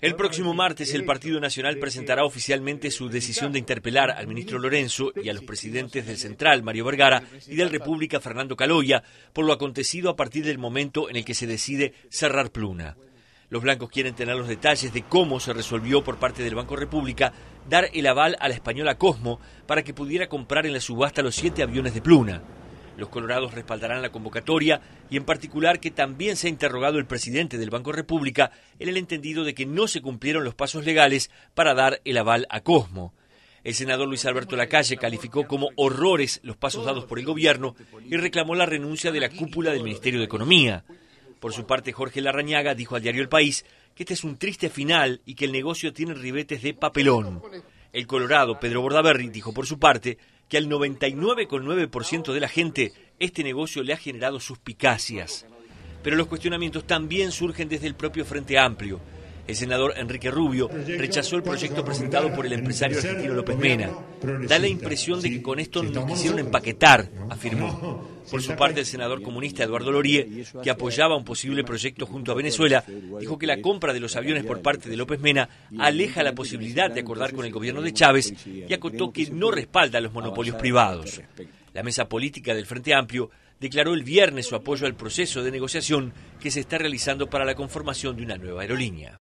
El próximo martes el Partido Nacional presentará oficialmente su decisión de interpelar al ministro Lorenzo y a los presidentes del Central, Mario Vergara, y del República, Fernando Caloya, por lo acontecido a partir del momento en el que se decide cerrar Pluna. Los blancos quieren tener los detalles de cómo se resolvió por parte del Banco República dar el aval a la española Cosmo para que pudiera comprar en la subasta los siete aviones de Pluna. Los colorados respaldarán la convocatoria y en particular que también se ha interrogado el presidente del Banco República en el entendido de que no se cumplieron los pasos legales para dar el aval a Cosmo. El senador Luis Alberto Lacalle calificó como horrores los pasos dados por el gobierno y reclamó la renuncia de la cúpula del Ministerio de Economía. Por su parte, Jorge Larrañaga dijo al diario El País que este es un triste final y que el negocio tiene ribetes de papelón. El colorado Pedro Bordaberry dijo por su parte que al 99,9% de la gente este negocio le ha generado suspicacias. Pero los cuestionamientos también surgen desde el propio Frente Amplio el senador Enrique Rubio rechazó el proyecto presentado por el empresario argentino López Mena. Da la impresión de que con esto nos quisieron empaquetar, afirmó. Por su parte, el senador comunista Eduardo Lorie, que apoyaba un posible proyecto junto a Venezuela, dijo que la compra de los aviones por parte de López Mena aleja la posibilidad de acordar con el gobierno de Chávez y acotó que no respalda los monopolios privados. La mesa política del Frente Amplio declaró el viernes su apoyo al proceso de negociación que se está realizando para la conformación de una nueva aerolínea.